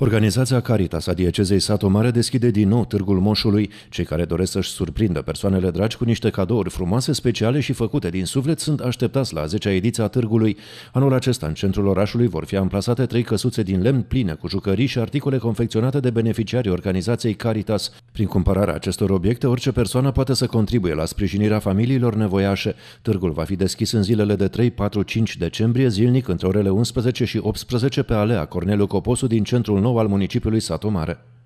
Organizația Caritas a Diecezei Satu Mare deschide din nou Târgul Moșului. Cei care doresc să-și surprindă persoanele dragi cu niște cadouri frumoase, speciale și făcute din suflet sunt așteptați la 10-a ediție a Târgului. Anul acesta, în centrul orașului, vor fi amplasate trei căsuțe din lemn pline cu jucării și articole confecționate de beneficiarii organizației Caritas. Prin cumpărarea acestor obiecte, orice persoană poate să contribuie la sprijinirea familiilor nevoiașe. Târgul va fi deschis în zilele de 3, 4, 5 decembrie, zilnic între orele 11 și 18 pe alea Corneliu Coposu din centrul nou al municipiului Satu Mare.